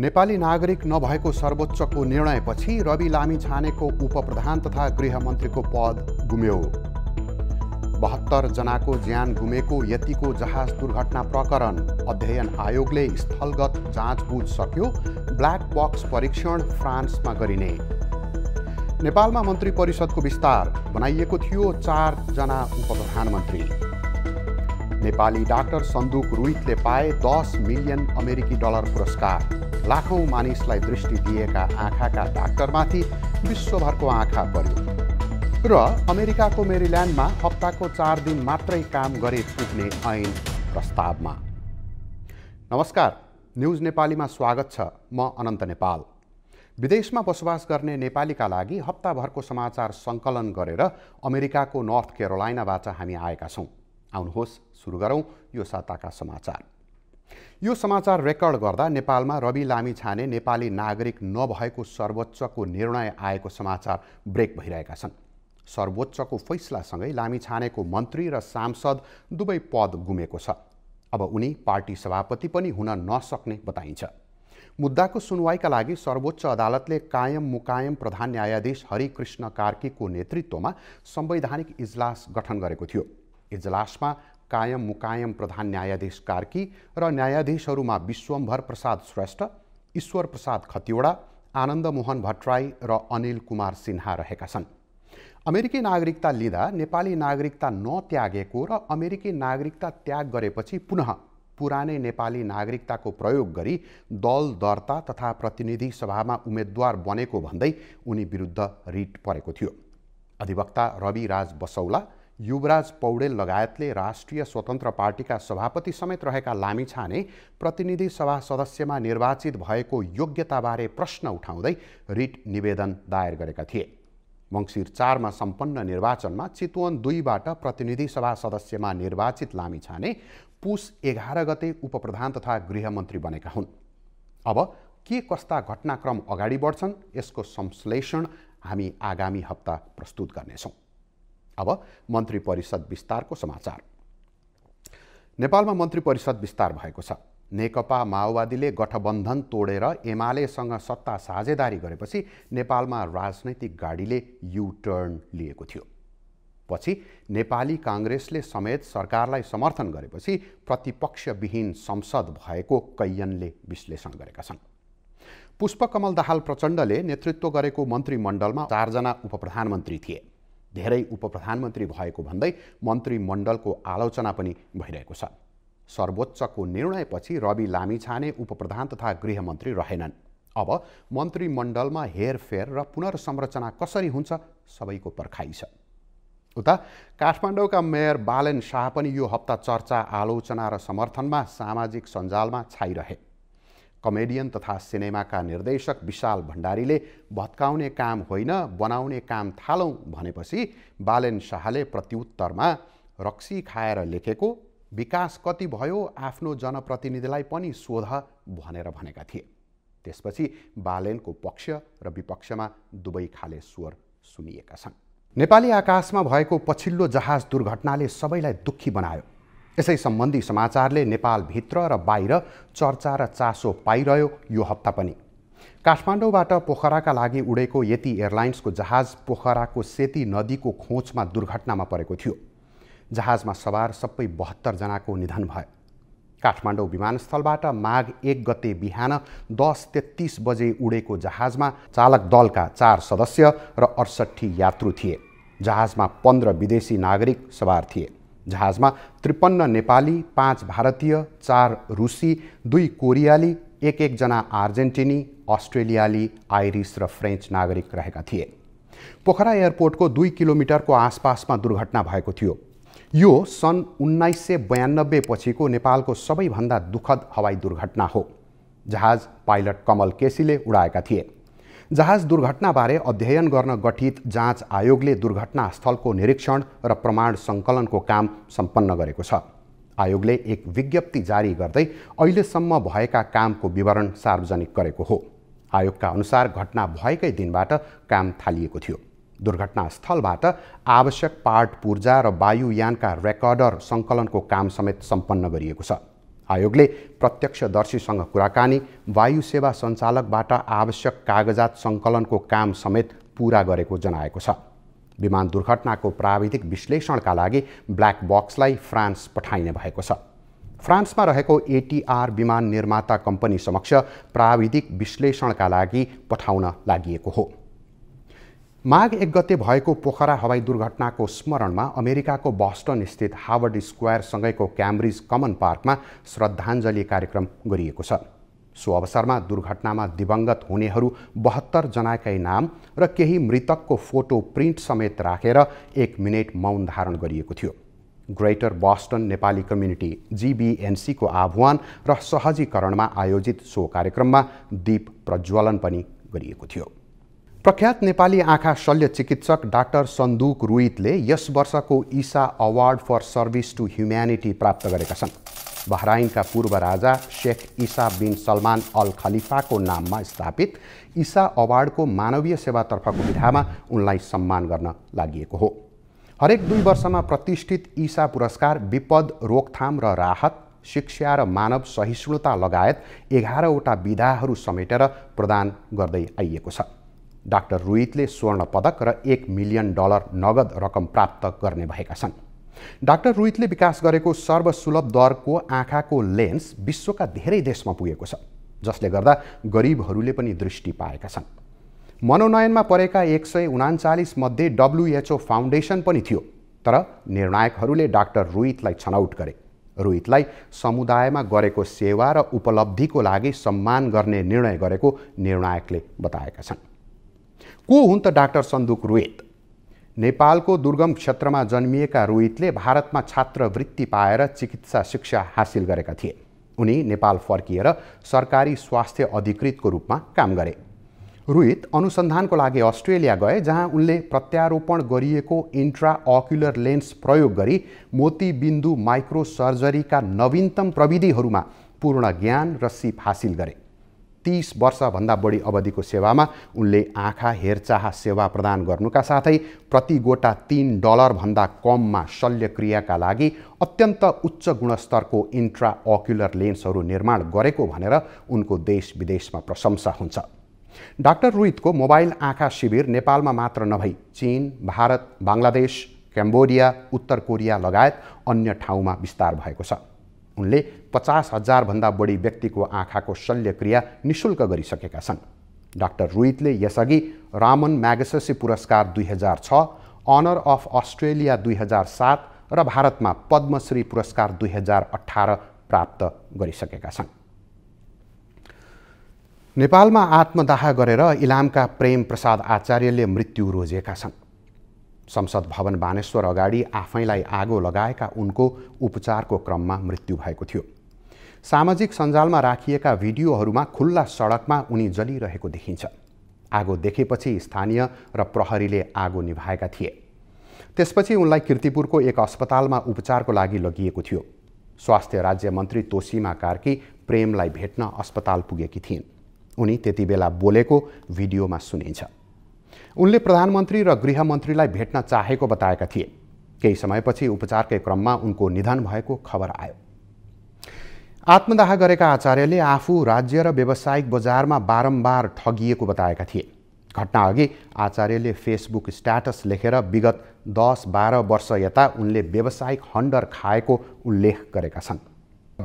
नेपाली नागरिक नभएको सर्वोच्चको निर्णयपछि रवि लामी छानेको उपप्रधान तथा गृहमन्त्रीको पद गुम्यो बहत्तर जनाको ज्यान गुमेको यतिको जहाज दुर्घटना प्रकरण अध्ययन आयोगले स्थलगत जाँच बुझ सक्यो ब्ल्याक बक्स परीक्षण फ्रान्समा गरिने नेपालमा मन्त्री परिषदको विस्तार बनाइएको थियो चारजना उपप्रधानमन्त्री नेपाली डाक्टर सन्दुक रुइतले पाए दस मिलियन अमेरिकी डलर पुरस्कार लाखौँ मानिसलाई दृष्टि दिएका आँखाका डाक्टरमाथि विश्वभरको आँखा पर्यो र अमेरिकाको मेरिल्यान्डमा हप्ताको चार दिन मात्रै काम गरे पुग्ने ऐन प्रस्तावमा नमस्कार न्युज नेपालीमा स्वागत छ म अनन्त नेपाल विदेशमा बसोबास गर्ने नेपालीका लागि हप्ताभरको समाचार सङ्कलन गरेर अमेरिकाको नर्थ केरोलाइनाबाट हामी आएका छौँ आउनुहोस् सुरु गरौँ यो साताका समाचार यो समाचार रेकर्ड गर्दा नेपालमा रवि लामी छाने नेपाली नागरिक नभएको सर्वोच्चको निर्णय आएको समाचार ब्रेक भइरहेका छन् सर्वोच्चको फैसलासँगै लामी छानेको मन्त्री र सांसद दुवै पद गुमेको छ अब उनी पार्टी सभापति पनि हुन नसक्ने बताइन्छ मुद्दाको सुनवाईका लागि सर्वोच्च अदालतले कायम मुकायम प्रधान न्यायाधीश हरिकृष्ण कार्कीको नेतृत्वमा संवैधानिक इजलास गठन गरेको थियो इजलासमा कायम मुकायम प्रधान न्यायाधीश कार्की र न्यायाधीशहरूमा विश्वम्भर प्रसाद श्रेष्ठ ईश्वर प्रसाद खतिवडा आनन्दमोहन भट्टराई र अनिल कुमार सिन्हा रहेका छन् अमेरिकी नागरिकता लिँदा नेपाली नागरिकता नत्यागेको र अमेरिकी नागरिकता त्याग गरेपछि पुनः पुरानै नेपाली नागरिकताको प्रयोग गरी दल दर्ता तथा प्रतिनिधि सभामा उम्मेद्वार बनेको भन्दै उनी विरुद्ध रिट परेको थियो अधिवक्ता रवि राज बसौला युवराज पौडेल लगायतले राष्ट्रिय स्वतन्त्र पार्टीका सभापति समेत रहेका लामिछाने प्रतिनिधि सभा सदस्यमा निर्वाचित भएको योग्यताबारे प्रश्न उठाउँदै रिट निवेदन दायर गरेका थिए मङ्सिर चारमा सम्पन्न निर्वाचनमा चितवन दुईबाट प्रतिनिधि सभा सदस्यमा निर्वाचित लामिछाने पुस एघार गते उपप्रधान तथा गृहमन्त्री बनेका हुन् अब के कस्ता घटनाक्रम अगाडि बढ्छन् यसको संश्लेषण हामी आगामी हप्ता प्रस्तुत गर्नेछौँ अब मन्त्री परिषद विस्तारको समाचार नेपालमा मन्त्री परिषद विस्तार भएको छ नेकपा माओवादीले गठबन्धन तोडेर एमालेसँग सत्ता साझेदारी गरेपछि नेपालमा राजनैतिक गाडीले यु टर्न लिएको थियो पछि नेपाली काङ्ग्रेसले समेत सरकारलाई समर्थन गरेपछि प्रतिपक्षविहीन संसद भएको कैयनले विश्लेषण गरेका छन् पुष्पकमल दाहाल प्रचण्डले नेतृत्व गरेको मन्त्रीमण्डलमा चारजना उपप्रधानमन्त्री थिए धेरै उपप्रधानमन्त्री भएको भन्दै मन्त्रीमण्डलको आलोचना पनि भइरहेको छ सर्वोच्चको निर्णयपछि रवि लामिछाने उपप्रधान तथा गृहमन्त्री रहेनन् अब मन्त्रीमण्डलमा हेरफेर र पुनर्संरचना कसरी हुन्छ सबैको पर्खाइ छ उता काठमाडौँका मेयर बालेन शाह पनि यो हप्ता चर्चा आलोचना र समर्थनमा सामाजिक सञ्जालमा छाइरहे कमेडियन तथा सिनेमाका निर्देशक विशाल भण्डारीले भत्काउने काम होइन बनाउने काम थालौँ भनेपछि बालेन शाहले प्रत्युत्तरमा रक्सी खाएर लेखेको विकास कति भयो आफ्नो जनप्रतिनिधिलाई पनि सोध भनेर भनेका थिए त्यसपछि बालेनको पक्ष र विपक्षमा दुवै खाले स्वर सुनिएका छन् नेपाली आकाशमा भएको पछिल्लो जहाज दुर्घटनाले सबैलाई दुःखी बनायो यसै सम्बन्धी समाचारले नेपालभित्र र बाहिर चर्चा र चासो पाइरह्यो यो हप्ता पनि काठमाडौँबाट पोखराका लागि उडेको यति एयरलाइन्सको जहाज पोखराको सेती नदीको खोचमा दुर्घटनामा परेको थियो जहाजमा सवार सबै बहत्तरजनाको निधन भयो काठमाडौँ विमानस्थलबाट माघ एक गते बिहान दस तेत्तिस बजे उडेको जहाजमा चालक दलका चार सदस्य र अडसट्ठी यात्रु थिए जहाजमा पन्ध्र विदेशी नागरिक सवार थिए जहाजमा त्रिपन्न नेपाली पाँच भारतीय चार रुसी दुई कोरियाली एक एकजना आर्जेन्टिनी अस्ट्रेलियाली आइरिस र फ्रेन्च नागरिक रहेका थिए पोखरा एयरपोर्टको दुई किलोमिटरको आसपासमा दुर्घटना भएको थियो यो सन् उन्नाइस सय बयानब्बे पछिको नेपालको सबैभन्दा दुःखद हवाई दुर्घटना हो जहाज पाइलट कमल केसीले उडाएका थिए जहाज दुर्घटनाबारे अध्ययन गर्न गठित जाँच आयोगले दुर्घटनास्थलको निरीक्षण र प्रमाण सङ्कलनको काम सम्पन्न गरेको छ आयोगले एक विज्ञप्ति जारी गर्दै अहिलेसम्म भएका कामको विवरण सार्वजनिक गरेको हो आयोगका अनुसार घटना भएकै दिनबाट काम थालिएको थियो दुर्घटनास्थलबाट आवश्यक पार्ट पूर्जा र वायुयानका रेकर्डर सङ्कलनको काम समेत सम्पन्न गरिएको छ आयोगले प्रत्यक्षदर्शीसँग कुराकानी वायु सेवा सञ्चालकबाट आवश्यक कागजात सङ्कलनको काम समेत पुरा गरेको जनाएको छ विमान दुर्घटनाको प्राविधिक विश्लेषणका लागि ब्ल्याक बक्सलाई फ्रान्स पठाइने भएको छ फ्रान्समा रहेको एटिआर विमान निर्माता कम्पनी समक्ष प्राविधिक विश्लेषणका लागि पठाउन लागि हो माघ एक गते भएको पोखरा हवाई दुर्घटनाको स्मरणमा अमेरिकाको बस्टन स्थित हार्वर्ड स्क्वायरसँगैको क्याम्ब्रिज कमन पार्कमा श्रद्धाञ्जली कार्यक्रम गरिएको छ सो अवसरमा दुर्घटनामा दिवङ्गत हुनेहरू बहत्तरजनाकै नाम र केही मृतकको फोटो प्रिन्ट समेत राखेर एक मिनट मौन धारण गरिएको थियो ग्रेटर बस्टन नेपाली कम्युनिटी जिबिएनसीको आह्वान र सहजीकरणमा आयोजित सो कार्यक्रममा दीप प्रज्वलन पनि गरिएको थियो प्रख्यात नेपाली आँखा शल्य चिकित्सक डाक्टर सन्दुक रोहितले यस वर्षको Isa award for service to humanity प्राप्त गरेका छन् बहराइनका पूर्व राजा Sheikh Isa bin Salman Al खलिफाको नाममा स्थापित ईसा अवार्डको मानवीय सेवातर्फको विधामा उनलाई सम्मान गर्न लागि हो हरेक दुई वर्षमा प्रतिष्ठित ईसा पुरस्कार विपद रोकथाम र राहत शिक्षा र मानव सहिष्णुता लगायत एघारवटा विधाहरू समेटेर प्रदान गर्दै आइएको छ डाक्टर रोहितले स्वर्ण पदक र एक मिलियन डलर नगद रकम प्राप्त गर्ने भएका छन् डाक्टर रोहितले विकास गरेको सर्वसुलभ दरको आँखाको लेन्स विश्वका धेरै देशमा पुगेको छ जसले गर्दा गरिबहरूले पनि दृष्टि पाएका छन् मनोनयनमा परेका एक सय उनान्चालिस मध्ये डब्लुएचओ फाउन्डेसन पनि थियो तर निर्णायकहरूले डाक्टर रोहितलाई छनौट गरे रोहितलाई समुदायमा गरेको सेवा र उपलब्धिको लागि सम्मान गर्ने निर्णय गरेको निर्णायकले बताएका छन् को हुन् त डाक्टर सन्दुक रोहित नेपालको दुर्गम क्षेत्रमा जन्मिएका रोहितले भारतमा छात्रवृत्ति पाएर चिकित्सा शिक्षा हासिल गरेका थिए उनी नेपाल फर्किएर सरकारी स्वास्थ्य अधिकृतको रूपमा काम गरे रोहित अनुसन्धानको लागि अस्ट्रेलिया गए जहाँ उनले प्रत्यारोपण गरिएको इन्ट्रा अक्युलर लेन्स प्रयोग गरी मोतीबिन्दु माइक्रो सर्जरीका नवीनतम प्रविधिहरूमा पूर्ण ज्ञान र सिप हासिल गरे तीस वर्षभन्दा बढी अवधिको सेवामा उनले आँखा हेरचाह सेवा प्रदान गर्नुका साथै प्रति गोटा तिन डलरभन्दा कममा शल्यक्रियाका लागि अत्यन्त उच्च गुणस्तरको इन्ट्रा अक्युलर लेन्सहरू निर्माण गरेको भनेर उनको देश विदेशमा प्रशंसा हुन्छ डाक्टर रोहितको मोबाइल आँखा शिविर नेपालमा मात्र नभई चीन भारत बङ्गलादेश क्याम्बोडिया उत्तर कोरिया लगायत अन्य ठाउँमा विस्तार भएको छ उनले पचास हजारभन्दा बढी व्यक्तिको आँखाको शल्यक्रिया निशुल्क गरिसकेका छन् डाक्टर रोहितले यसअघि रामन म्यागसेसी पुरस्कार दुई हजार छ अनर अफ अस्ट्रेलिया दुई हजार सात र भारतमा पद्मश्री पुरस्कार दुई हजार अठार प्राप्त गरिसकेका छन् नेपालमा आत्मदाह गरेर इलामका प्रेम प्रसाद आचार्यले मृत्यु रोजेका छन् संसद भवन बानेश्वर अगाडि आफैलाई आगो लगाएका उनको उपचारको क्रममा मृत्यु भएको थियो सामाजिक सञ्जालमा राखिएका भिडियोहरूमा खुल्ला सडकमा उनी जलिरहेको देखिन्छ आगो देखेपछि स्थानीय र प्रहरीले आगो निभाएका थिए त्यसपछि उनलाई किर्तिपुरको एक अस्पतालमा उपचारको लागि लगिएको थियो स्वास्थ्य राज्य मन्त्री तोसीमा कार्की प्रेमलाई भेट्न अस्पताल पुगेकी थिइन् उनी त्यति बेला बोलेको भिडियोमा सुनिन्छ उनले प्रधानमन्त्री र गृहमन्त्रीलाई भेट्न चाहेको बताएका थिए केही समयपछि उपचारकै क्रममा उनको निधन भएको खबर आयो आत्मदाह गरेका आचार्यले आफू राज्य र व्यावसायिक बजारमा बारम्बार ठगिएको बताएका थिए घटना घटनाअघि आचार्यले फेसबुक स्ट्याटस लेखेर विगत दस बाह्र वर्ष यता उनले व्यावसायिक हन्डर खाएको उल्लेख गरेका छन्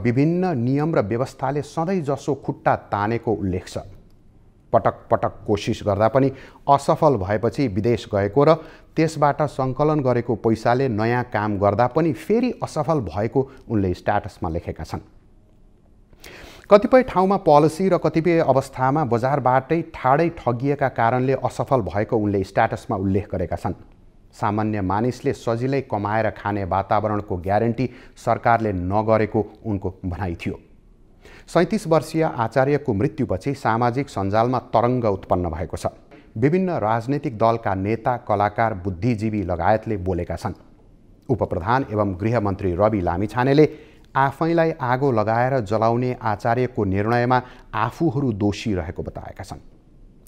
विभिन्न नियम र व्यवस्थाले सधैँ जसो खुट्टा तानेको उल्लेख छ पटक पटक कोसिस गर्दा पनि असफल भएपछि विदेश गएको र त्यसबाट सङ्कलन गरेको पैसाले नयाँ काम गर्दा पनि फेरि असफल भएको उनले स्ट्याटसमा लेखेका छन् कतिपय ठाउँमा पोलिसी र कतिपय अवस्थामा बजारबाटै ठाडै ठगिएका कारणले असफल भएको उनले स्ट्याटसमा उल्लेख गरेका छन् सामान्य मानिसले सजिलै कमाएर खाने वातावरणको ग्यारेन्टी सरकारले नगरेको उनको भनाइ थियो सैतिस वर्षीय आचार्यको मृत्युपछि सामाजिक सञ्जालमा तरङ्ग उत्पन्न भएको छ विभिन्न राजनैतिक दलका नेता कलाकार बुद्धिजीवी लगायतले बोलेका छन् उपप्रधान एवं गृहमन्त्री रवि लामिछानेले आफैलाई आगो लगाएर जलाउने आचार्यको निर्णयमा आफूहरू दोषी रहेको बताएका छन्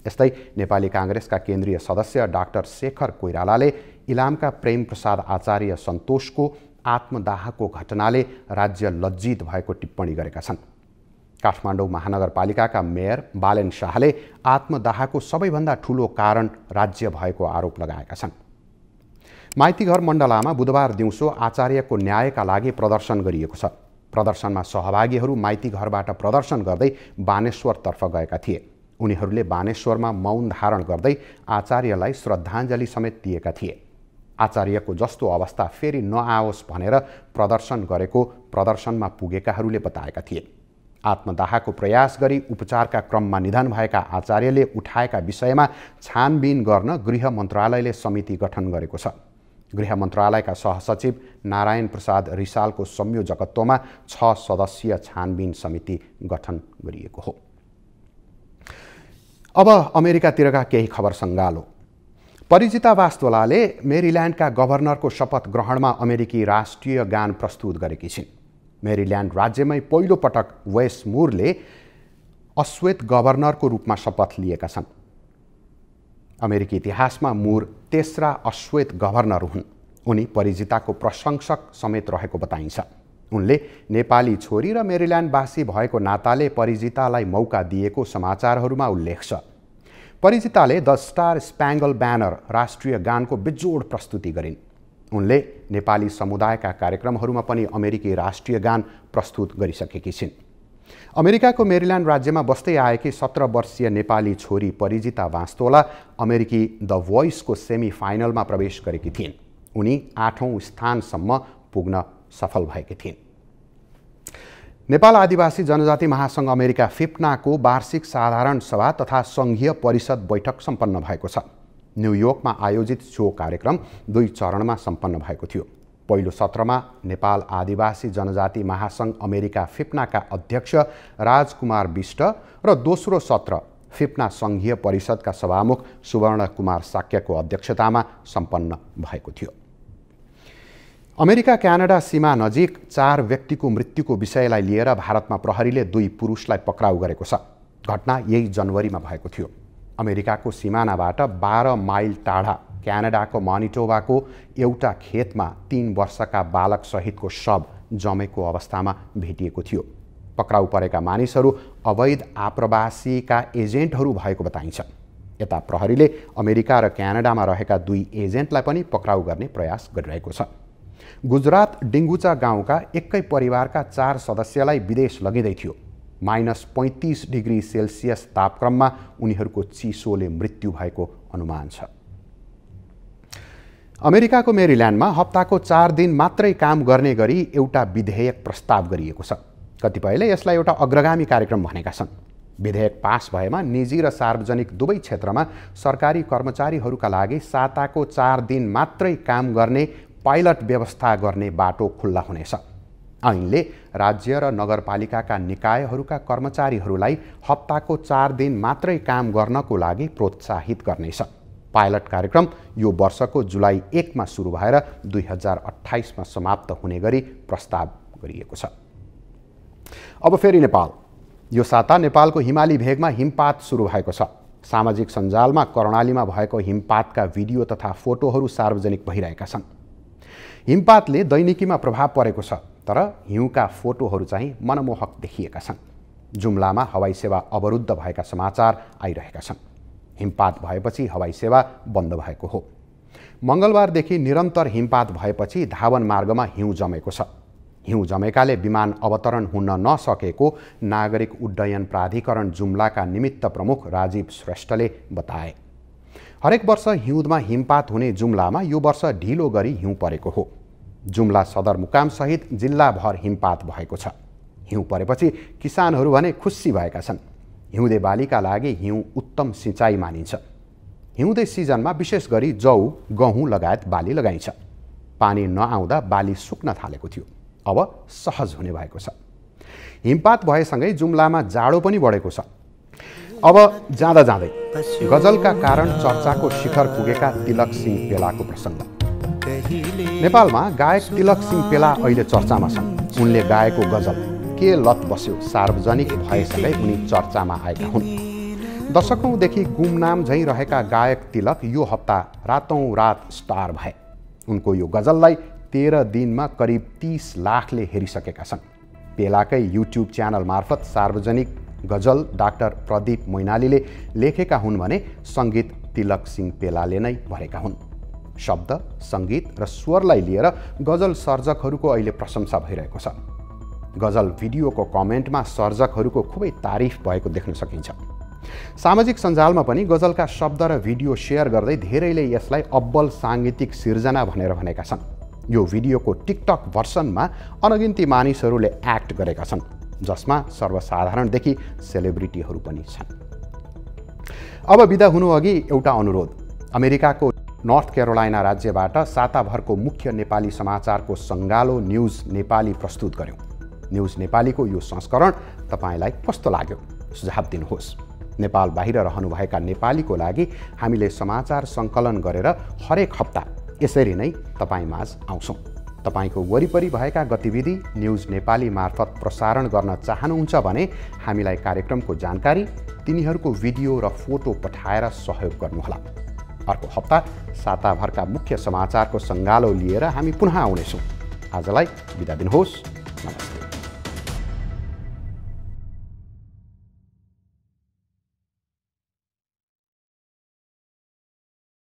यस्तै नेपाली काङ्ग्रेसका केन्द्रीय सदस्य डाक्टर शेखर कोइरालाले इलामका प्रेमप्रसाद आचार्य सन्तोषको आत्मदाहको घटनाले राज्य लज्जित भएको टिप्पणी गरेका छन् काठमाडौँ महानगरपालिकाका मेयर बालेन शाहले आत्मदाहको सबैभन्दा ठूलो कारण राज्य भएको आरोप लगाएका छन् माइतीघर मण्डलामा बुधबार दिउँसो आचार्यको न्यायका लागि प्रदर्शन गरिएको छ प्रदर्शनमा सहभागीहरू माइतीघरबाट प्रदर्शन गर्दै बानेश्वरतर्फ गएका थिए उनीहरूले बानेश्वरमा मौन धारण गर्दै आचार्यलाई श्रद्धाञ्जली समेत दिएका थिए आचार्यको जस्तो अवस्था फेरि नआओस् भनेर प्रदर्शन गरेको प्रदर्शनमा पुगेकाहरूले बताएका थिए आत्मदाहको प्रयास गरी उपचारका क्रममा निधन भएका आचार्यले उठाएका विषयमा छानबिन गर्न गृह मन्त्रालयले समिति गठन गरेको छ गृह मन्त्रालयका सहसचिव नारायण प्रसाद रिसालको संयोजकत्वमा छ सदस्यीय छानबिन समिति गठन गरिएको हो अब अमेरिकातिरका केही खबर सङ्गालो परिजिता वास्तोलाले मेरिल्यान्डका गभर्नरको शपथ ग्रहणमा अमेरिकी राष्ट्रिय गान प्रस्तुत गरेकी छिन् मेरिल्यान्ड राज्यमै पहिलोपटक वेस मुरले अश्वेत गभर्नरको रूपमा शपथ लिएका छन् अमेरिकी इतिहासमा मुर तेस्रा अश्वेत गभर्नर हुन् उनी परिजिताको प्रशंसक समेत रहेको बताइन्छ उनले नेपाली छोरी र मेरिल्यान्डवासी भएको नाताले परिजितालाई मौका दिएको समाचारहरूमा उल्लेख छ परिजिताले द स्टार स्प्याङ्गल ब्यानर राष्ट्रिय गानको बिजोड प्रस्तुति गरिन् उनले नेपाली समुदायका कार्यक्रमहरूमा पनि अमेरिकी राष्ट्रिय गान प्रस्तुत गरिसकेकी छिन् अमेरिकाको मेरिल्यान्ड राज्यमा बस्दै आएकी सत्र वर्षीय नेपाली छोरी परिजिता बाँस्तोला अमेरिकी द भोइसको सेमी फाइनलमा प्रवेश गरेकी थिइन् उनी आठौँ स्थानसम्म पुग्न सफल भएकी थिइन् नेपाल आदिवासी जनजाति महासङ्घ अमेरिका फिप्नाको वार्षिक साधारण सभा तथा सङ्घीय परिषद बैठक सम्पन्न भएको छ न्युयोर्कमा आयोजित सो कार्यक्रम दुई चरणमा सम्पन्न भएको थियो पहिलो सत्रमा नेपाल आदिवासी जनजाति महासङ्घ अमेरिका फिप्नाका अध्यक्ष राजकुमार विष्ट र दोस्रो सत्र फिप्ना सङ्घीय परिषदका सभामुख सुवर्ण कुमार साक्यको अध्यक्षतामा सम्पन्न भएको थियो अमेरिका क्यानाडा सीमा नजिक चार व्यक्तिको मृत्युको विषयलाई लिएर भारतमा प्रहरीले दुई पुरुषलाई पक्राउ गरेको छ घटना यही जनवरीमा भएको थियो अमेरिकाको सिमानाबाट बाह्र माइल टाढा क्यानाडाको मनिटोबाको एउटा खेतमा तिन वर्षका बालकसहितको शव जमेको अवस्थामा भेटिएको थियो पक्राउ परेका मानिसहरू अवैध आप्रवासीका एजेन्टहरू भएको बताइन्छ यता प्रहरीले अमेरिका र क्यानाडामा रहेका दुई एजेन्टलाई पनि पक्राउ गर्ने प्रयास गरिरहेको छ गुजरात डिङ्गुचा गाउँका एकै परिवारका चार सदस्यलाई विदेश लगिँदै थियो माइनस पैँतिस डिग्री सेल्सियस तापक्रममा उनीहरूको चिसोले मृत्यु भएको अनुमान छ अमेरिकाको मेरिल्यान्डमा हप्ताको चार दिन मात्रै काम गर्ने गरी एउटा विधेयक प्रस्ताव गरिएको छ कतिपयले यसलाई एउटा अग्रगामी कार्यक्रम भनेका छन् विधेयक पास भएमा निजी र सार्वजनिक दुवै क्षेत्रमा सरकारी कर्मचारीहरूका लागि साताको चार दिन मात्रै काम गर्ने पाइलट व्यवस्था गर्ने बाटो खुल्ला हुनेछ ऐनले राज्य र नगरपालिकाका निकायहरूका कर्मचारीहरूलाई हप्ताको चार दिन मात्रै काम गर्नको लागि प्रोत्साहित गर्नेछ पाइलट कार्यक्रम यो वर्षको जुलाई एकमा सुरु भएर दुई हजार अठाइसमा समाप्त हुने गरी प्रस्ताव गरिएको छ अब फेरि नेपाल यो साता नेपालको हिमाली भेगमा हिमपात सुरु भएको छ सामाजिक सञ्जालमा कर्णालीमा भएको हिमपातका भिडियो तथा फोटोहरू सार्वजनिक भइरहेका छन् हिमपातले दैनिकीमा प्रभाव परेको छ तर हिउँका फोटोहरू चाहिँ मनमोहक देखिएका छन् जुम्लामा हवाई सेवा अवरुद्ध भएका समाचार आइरहेका छन् हिमपात भएपछि हवाई सेवा बन्द भएको हो मङ्गलबारदेखि निरन्तर हिमपात भएपछि धावन मार्गमा हिउँ जमेको छ हिउँ जमेकाले विमान अवतरण हुन नसकेको नागरिक उड्डयन प्राधिकरण जुम्लाका निमित्त प्रमुख राजीव श्रेष्ठले बताए हरेक वर्ष हिउँदमा हिमपात हुने जुम्लामा यो वर्ष ढिलो गरी हिउँ परेको हो जुम्ला सदरमुकामसहित जिल्लाभर हिमपात भएको छ हिउँ परेपछि किसानहरू भने खुसी भएका छन् हिउँदे बालीका लागि हिउँ उत्तम सिँचाइ मानिन्छ हिउँदे सिजनमा विशेष गरी जौ गहुँ लगायत बाली लगाइन्छ पानी नआउँदा बाली सुक्न थालेको थियो अब सहज हुने भएको छ हिमपात भएसँगै जुम्लामा जाडो पनि बढेको छ अब जाँदा जाँदै गजलका कारण चर्चाको शिखर पुगेका तिलक सिंह पेलाको प्रसङ्ग नेपालमा गायक तिलक सिंह पेला अहिले चर्चामा छन् उनले गाएको गजल के लत बस्यो सार्वजनिक भएसँगै उनी चर्चामा आएका हुन् दशकौँदेखि गुमनाम झैँ रहेका गायक तिलक यो हप्ता रातौँ रात स्टार भए उनको यो गजललाई तेह्र दिनमा करिब तिस लाखले हेरिसकेका छन् पेलाकै युट्युब च्यानल मार्फत सार्वजनिक गजल डाक्टर प्रदीप मैनालीले लेखेका हुन् भने सङ्गीत तिलक सिंह पेलाले नै भरेका हुन् शब्द सङ्गीत र स्वरलाई लिएर गजल सर्जकहरूको अहिले प्रशंसा भइरहेको छ गजल भिडियोको कमेन्टमा सर्जकहरूको खुबै तारिफ भएको देख्न सकिन्छ सामाजिक सञ्जालमा पनि गजलका शब्द र भिडियो सेयर गर्दै धेरैले यसलाई अब्बल साङ्गीतिक सिर्जना भनेर भनेका छन् यो भिडियोको टिकटक भर्सनमा अनगिन्ती मानिसहरूले एक्ट गरेका छन् जसमा सर्वसाधारणदेखि सेलिब्रिटीहरू पनि छन् अब बिदा हुनु अघि एउटा अनुरोध अमेरिकाको नर्थ क्यारोलाइना राज्यबाट साताभरको मुख्य नेपाली समाचारको सङ्गालो न्युज नेपाली प्रस्तुत गऱ्यौँ न्युज नेपालीको यो संस्करण तपाईँलाई कस्तो लाग्यो सुझाव दिनुहोस् नेपाल बाहिर रहनुभएका नेपालीको लागि हामीले समाचार सङ्कलन गरेर हरेक हप्ता यसरी नै माझ आउँछौँ तपाईँको वरिपरि भएका गतिविधि न्युज नेपाली मार्फत प्रसारण गर्न चाहनुहुन्छ भने हामीलाई कार्यक्रमको जानकारी तिनीहरूको भिडियो र फोटो पठाएर सहयोग गर्नुहोला अर्को हप्ता साताभरका मुख्य समाचारको सङ्गालो लिएर हामी पुनः आउनेछौँ आजलाई बिदा दिनुहोस् नमस्ते